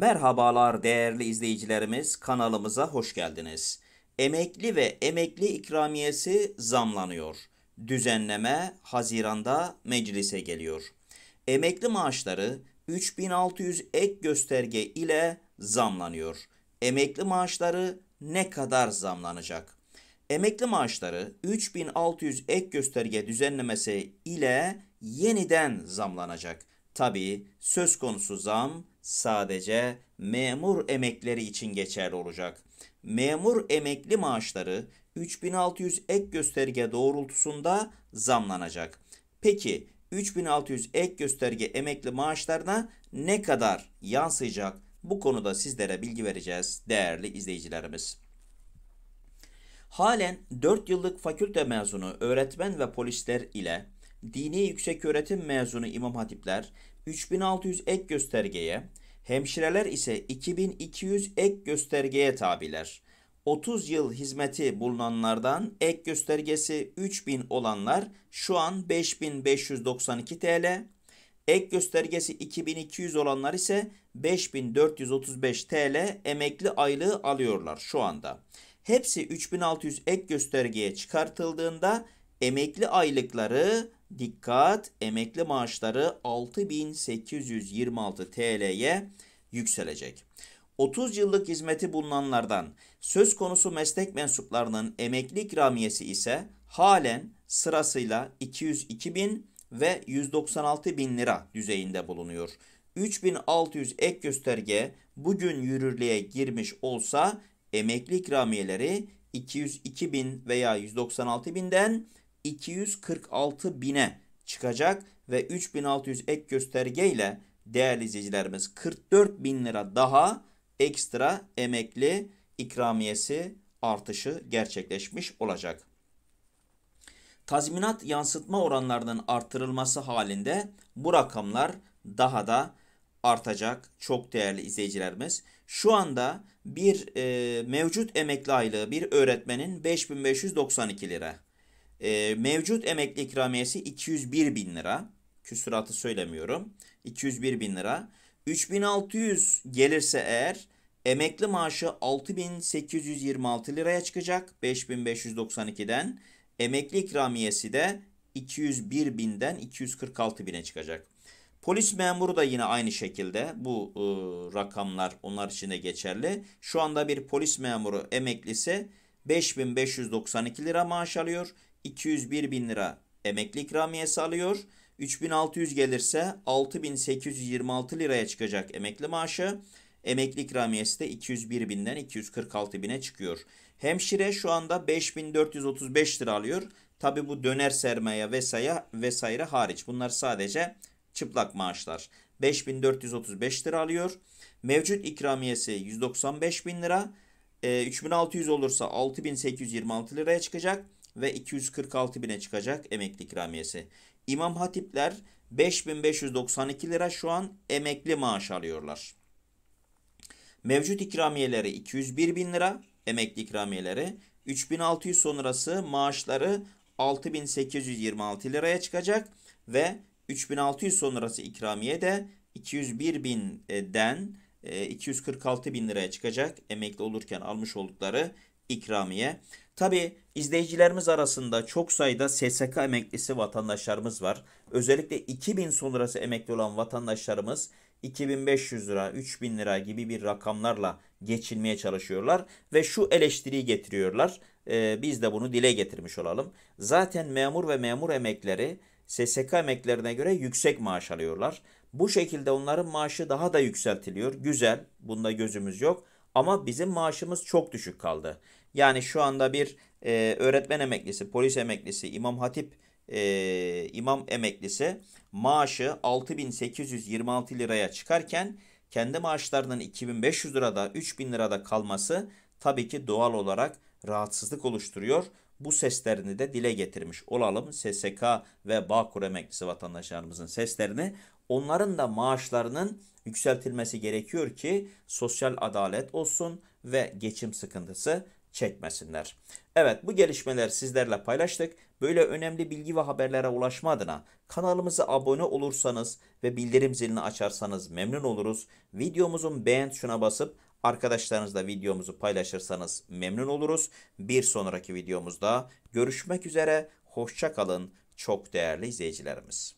Merhabalar değerli izleyicilerimiz, kanalımıza hoş geldiniz. Emekli ve emekli ikramiyesi zamlanıyor. Düzenleme Haziran'da meclise geliyor. Emekli maaşları 3600 ek gösterge ile zamlanıyor. Emekli maaşları ne kadar zamlanacak? Emekli maaşları 3600 ek gösterge düzenlemesi ile yeniden zamlanacak. Tabi söz konusu zam sadece memur emekleri için geçerli olacak. Memur emekli maaşları 3600 ek gösterge doğrultusunda zamlanacak. Peki 3600 ek gösterge emekli maaşlarına ne kadar yansıyacak? Bu konuda sizlere bilgi vereceğiz değerli izleyicilerimiz. Halen 4 yıllık fakülte mezunu öğretmen ve polisler ile dini yüksek öğretim mezunu imam hatipler 3600 ek göstergeye, hemşireler ise 2200 ek göstergeye tabiler. 30 yıl hizmeti bulunanlardan ek göstergesi 3000 olanlar şu an 5592 TL, ek göstergesi 2200 olanlar ise 5435 TL emekli aylığı alıyorlar şu anda. Hepsi 3600 ek göstergeye çıkartıldığında Emekli aylıkları dikkat emekli maaşları 6826 TL'ye yükselecek. 30 yıllık hizmeti bulunanlardan söz konusu meslek mensuplarının emekli ikramiyesi ise halen sırasıyla 202 bin ve 196 bin lira düzeyinde bulunuyor. 3600 ek gösterge bugün yürürlüğe girmiş olsa emekli ikramiyeleri 202 bin veya 196 binden 246 bine çıkacak ve 3600 ek gösterge ile değerli izleyicilerimiz 44 bin lira daha ekstra emekli ikramiyesi artışı gerçekleşmiş olacak. Tazminat yansıtma oranlarının artırılması halinde bu rakamlar daha da artacak çok değerli izleyicilerimiz. Şu anda bir e, mevcut emekli aylığı bir öğretmenin 5592 lira. E, mevcut emekli ikramiyesi 201 bin lira. Küsuratı söylemiyorum. 201 bin lira. 3600 gelirse eğer emekli maaşı 6826 liraya çıkacak 5592'den. Emekli ikramiyesi de 201 binden 246 bine çıkacak. Polis memuru da yine aynı şekilde bu e, rakamlar onlar için de geçerli. Şu anda bir polis memuru emeklisi 5592 lira maaş alıyor. 201 bin lira emekli ikramiyesi alıyor. 3600 gelirse 6826 liraya çıkacak emekli maaşı. Emekli ikramiyesi de 201 binden 246 bine çıkıyor. Hemşire şu anda 5435 lira alıyor. Tabi bu döner sermaye vesaire, vesaire hariç. Bunlar sadece çıplak maaşlar. 5435 lira alıyor. Mevcut ikramiyesi 195 bin lira. E, ee, 3600 olursa 6826 liraya çıkacak ve 246 bine çıkacak emekli ikramiyesi. İmam hatipler 5592 lira şu an emekli maaş alıyorlar. Mevcut ikramiyeleri 201 bin lira emekli ikramiyeleri. 3600 sonrası maaşları 6826 liraya çıkacak ve 3600 sonrası ikramiye de 201 binden 246 e, bin liraya çıkacak. Emekli olurken almış oldukları ikramiye. Tabi izleyicilerimiz arasında çok sayıda SSK emeklisi vatandaşlarımız var. Özellikle 2000 sonrası emekli olan vatandaşlarımız 2500 lira, 3000 lira gibi bir rakamlarla geçinmeye çalışıyorlar ve şu eleştiriyi getiriyorlar. Ee, biz de bunu dile getirmiş olalım. Zaten memur ve memur emekleri SSK emeklerine göre yüksek maaş alıyorlar. Bu şekilde onların maaşı daha da yükseltiliyor. Güzel, bunda gözümüz yok. Ama bizim maaşımız çok düşük kaldı. Yani şu anda bir e, öğretmen emeklisi, polis emeklisi, imam hatip e, imam emeklisi maaşı 6826 liraya çıkarken kendi maaşlarının 2500 lirada 3000 lirada kalması tabii ki doğal olarak rahatsızlık oluşturuyor. Bu seslerini de dile getirmiş olalım. SSK ve Bağkur emeklisi vatandaşlarımızın seslerini. Onların da maaşlarının yükseltilmesi gerekiyor ki sosyal adalet olsun ve geçim sıkıntısı çekmesinler. Evet bu gelişmeler sizlerle paylaştık. Böyle önemli bilgi ve haberlere ulaşma adına kanalımıza abone olursanız ve bildirim zilini açarsanız memnun oluruz. Videomuzun beğen tuşuna basıp arkadaşlarınızla videomuzu paylaşırsanız memnun oluruz. Bir sonraki videomuzda görüşmek üzere. Hoşçakalın çok değerli izleyicilerimiz.